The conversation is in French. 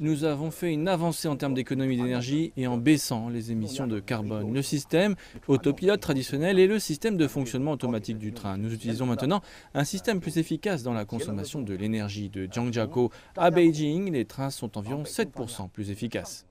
nous avons fait une avancée en termes d'économie d'énergie et en baissant les émissions de carbone. Le système autopilote traditionnel et le système de fonctionnement automatique du train. Nous utilisons maintenant un système plus efficace dans la consommation de l'énergie. De Jiangjiakou à Beijing, les trains sont environ 7% plus efficaces.